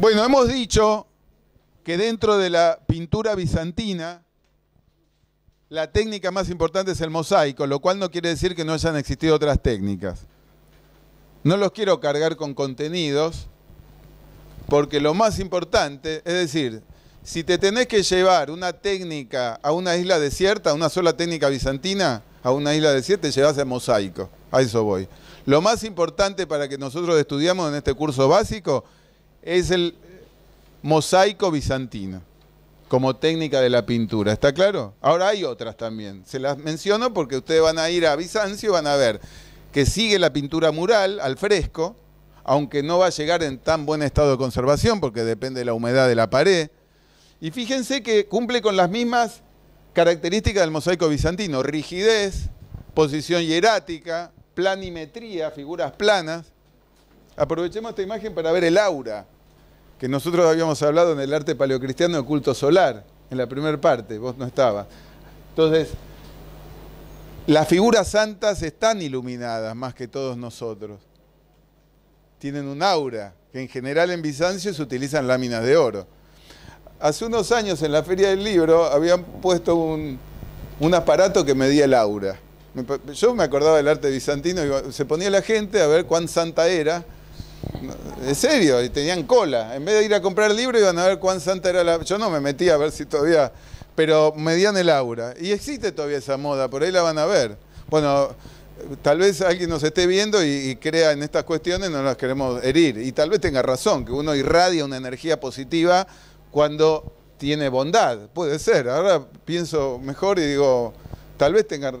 Bueno, hemos dicho que dentro de la pintura bizantina, la técnica más importante es el mosaico, lo cual no quiere decir que no hayan existido otras técnicas. No los quiero cargar con contenidos, porque lo más importante, es decir, si te tenés que llevar una técnica a una isla desierta, una sola técnica bizantina, a una isla desierta, te llevas el mosaico. A eso voy. Lo más importante para que nosotros estudiamos en este curso básico es el mosaico bizantino como técnica de la pintura, ¿está claro? Ahora hay otras también, se las menciono porque ustedes van a ir a Bizancio y van a ver que sigue la pintura mural al fresco, aunque no va a llegar en tan buen estado de conservación porque depende de la humedad de la pared. Y fíjense que cumple con las mismas características del mosaico bizantino, rigidez, posición hierática, planimetría, figuras planas, Aprovechemos esta imagen para ver el aura, que nosotros habíamos hablado en el arte paleocristiano de culto solar, en la primera parte, vos no estabas. Entonces, las figuras santas están iluminadas más que todos nosotros. Tienen un aura, que en general en Bizancio se utilizan láminas de oro. Hace unos años en la Feria del Libro habían puesto un, aparato que medía el aura. Yo me acordaba del arte bizantino, y se ponía la gente a ver cuán santa era en serio, y tenían cola. En vez de ir a comprar libros, iban a ver cuán santa era la. Yo no me metía a ver si todavía. Pero medían el aura. Y existe todavía esa moda, por ahí la van a ver. Bueno, tal vez alguien nos esté viendo y, crea en estas cuestiones, no las queremos herir. Y tal vez tenga razón, que uno irradia una energía positiva cuando tiene bondad. Puede ser. Ahora pienso mejor y digo, tal vez tenga,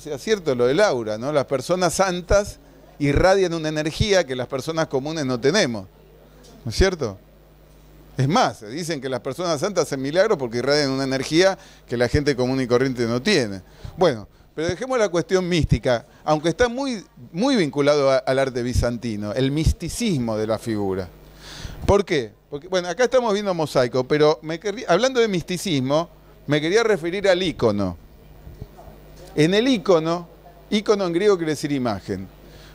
sea cierto lo del aura, ¿no? Las personas santas irradian una energía que las personas comunes no tenemos. ¿No es cierto? Es más, dicen que las personas santas hacen milagros porque irradian una energía que la gente común y corriente no tiene. Bueno, pero dejemos la cuestión mística, aunque está muy, muy vinculado al arte bizantino, el misticismo de la figura. ¿Por qué? Porque, bueno, acá estamos viendo mosaico, pero hablando de misticismo, me quería referir al ícono. En el ícono, ícono en griego quiere decir imagen.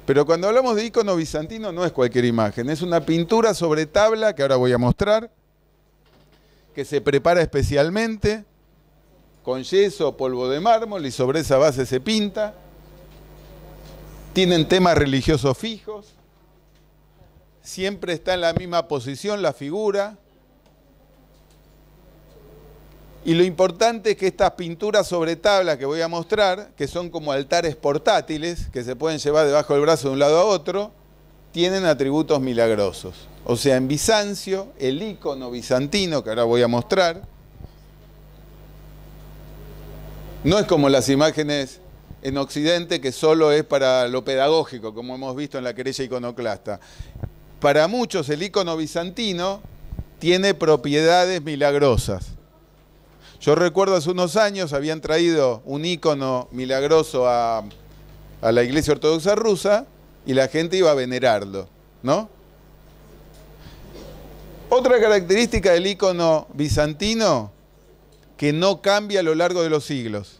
Pero cuando hablamos de icono bizantino no es cualquier imagen, es una pintura sobre tabla que ahora voy a mostrar, que se prepara especialmente con yeso, o polvo de mármol y sobre esa base se pinta. Tienen temas religiosos fijos. Siempre está en la misma posición la figura, y lo importante es que estas pinturas sobre tablas que voy a mostrar, que son como altares portátiles, que se pueden llevar debajo del brazo de un lado a otro, tienen atributos milagrosos. O sea, en Bizancio, el ícono bizantino, que ahora voy a mostrar, no es como las imágenes en Occidente, que solo es para lo pedagógico, como hemos visto en la querella iconoclasta. Para muchos, el ícono bizantino tiene propiedades milagrosas. Yo recuerdo hace unos años habían traído un ícono milagroso a, la iglesia ortodoxa rusa y la gente iba a venerarlo, ¿no? Otra característica del ícono bizantino que no cambia a lo largo de los siglos.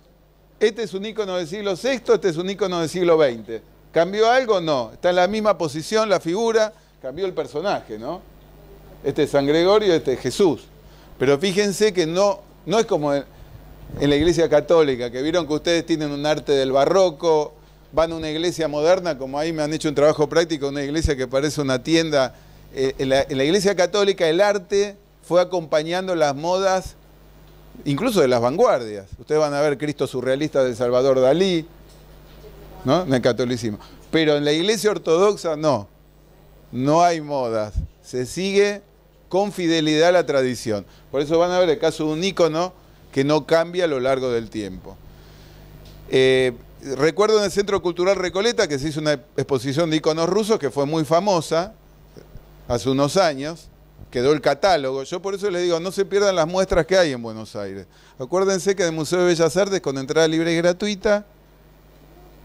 Este es un ícono del siglo VI, este es un ícono del siglo XX. ¿Cambió algo? No. Está en la misma posición la figura, cambió el personaje, ¿no? Este es San Gregorio, este es Jesús. Pero fíjense que no no es como en, la iglesia católica, que vieron que ustedes tienen un arte del barroco, van a una iglesia moderna, como ahí me han hecho un trabajo práctico, una iglesia que parece una tienda. Eh, en, la, iglesia católica el arte fue acompañando las modas, incluso de las vanguardias. Ustedes van a ver Cristo surrealista de Salvador Dalí, ¿no? En el catolicismo. Pero en la iglesia ortodoxa no, no hay modas. Se sigue con fidelidad a la tradición. Por eso van a ver el caso de un ícono que no cambia a lo largo del tiempo. Eh, recuerdo en el Centro Cultural Recoleta que se hizo una exposición de iconos rusos que fue muy famosa hace unos años, quedó el catálogo. Yo por eso les digo, no se pierdan las muestras que hay en Buenos Aires. Acuérdense que en el Museo de Bellas Artes, con entrada libre y gratuita,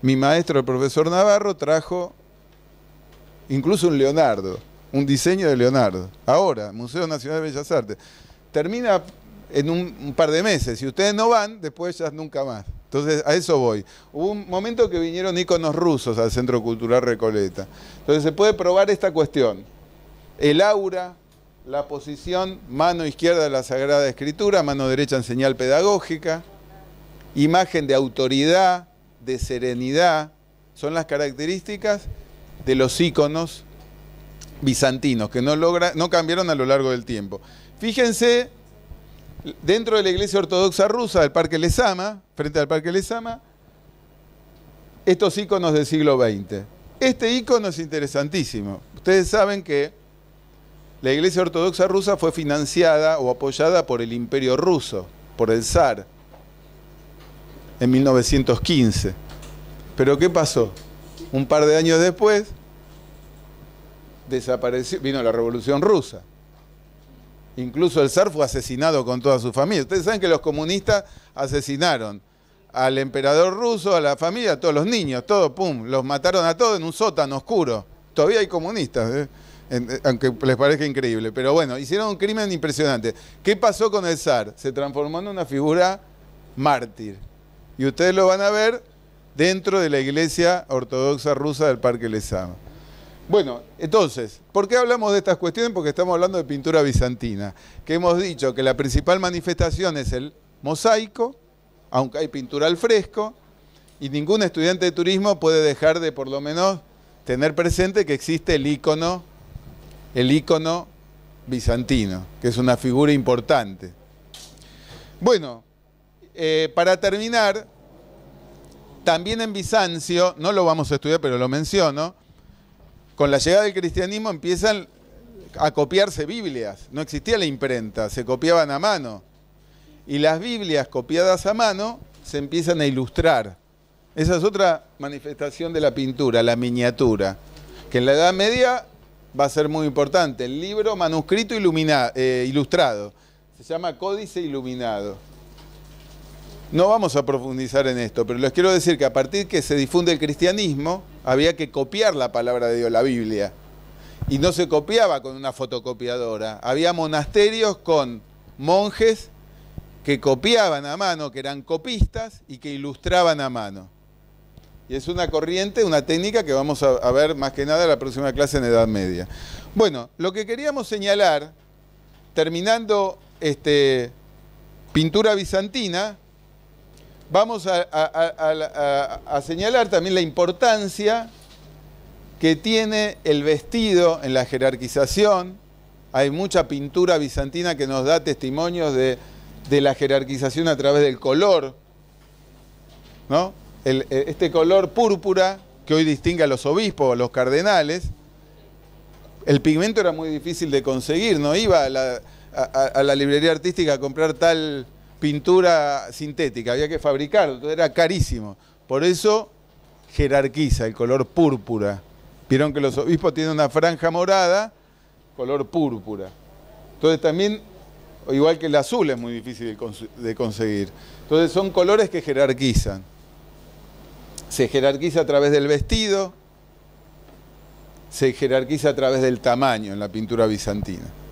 mi maestro, el profesor Navarro, trajo incluso un Leonardo un diseño de Leonardo. Ahora, Museo Nacional de Bellas Artes. Termina en un, par de meses. Si ustedes no van, después ya nunca más. Entonces, a eso voy. Hubo un momento que vinieron íconos rusos al Centro Cultural Recoleta. Entonces, se puede probar esta cuestión. El aura, la posición, mano izquierda de la Sagrada Escritura, mano derecha en señal pedagógica, imagen de autoridad, de serenidad, son las características de los íconos bizantinos que no, logra, no cambiaron a lo largo del tiempo. Fíjense, dentro de la iglesia ortodoxa rusa, del Parque Lesama, frente al Parque Lesama, estos iconos del siglo XX. Este icono es interesantísimo. Ustedes saben que la iglesia ortodoxa rusa fue financiada o apoyada por el imperio ruso, por el zar, en 1915. Pero ¿qué pasó? Un par de años después, desapareció, vino la Revolución Rusa. Incluso el zar fue asesinado con toda su familia. Ustedes saben que los comunistas asesinaron al emperador ruso, a la familia, a todos los niños, todo, pum, los mataron a todos en un sótano oscuro. Todavía hay comunistas, ¿eh? Eh, aunque les parezca increíble. Pero bueno, hicieron un crimen impresionante. ¿Qué pasó con el zar? Se transformó en una figura mártir. Y ustedes lo van a ver dentro de la iglesia ortodoxa rusa del Parque Lesama. Bueno, entonces, ¿por qué hablamos de estas cuestiones? Porque estamos hablando de pintura bizantina, que hemos dicho que la principal manifestación es el mosaico, aunque hay pintura al fresco, y ningún estudiante de turismo puede dejar de por lo menos tener presente que existe el ícono, el ícono bizantino, que es una figura importante. Bueno, eh, para terminar, también en Bizancio, no lo vamos a estudiar, pero lo menciono, con la llegada del cristianismo empiezan a copiarse Biblias. No existía la imprenta, se copiaban a mano. Y las Biblias copiadas a mano se empiezan a ilustrar. Esa es otra manifestación de la pintura, la miniatura, que en la Edad Media va a ser muy importante. El libro manuscrito iluminado, eh, ilustrado, se llama Códice Iluminado. No vamos a profundizar en esto, pero les quiero decir que a partir que se difunde el cristianismo, había que copiar la palabra de Dios, la Biblia. Y no se copiaba con una fotocopiadora. Había monasterios con monjes que copiaban a mano, que eran copistas y que ilustraban a mano. Y es una corriente, una técnica que vamos a, ver más que nada en la próxima clase en Edad Media. Bueno, lo que queríamos señalar, terminando este, pintura bizantina, vamos a, señalar también la importancia que tiene el vestido en la jerarquización. Hay mucha pintura bizantina que nos da testimonios de, la jerarquización a través del color. ¿no? Eh, este color púrpura que hoy distingue a los obispos, a los cardenales, el pigmento era muy difícil de conseguir, no iba a la librería artística a comprar tal pintura sintética, había que fabricarlo, era carísimo. Por eso jerarquiza el color púrpura. Vieron que los obispos tienen una franja morada, color púrpura. Entonces también, igual que el azul es muy difícil de conseguir. Entonces son colores que jerarquizan. Se jerarquiza a través del vestido, se jerarquiza a través del tamaño en la pintura bizantina.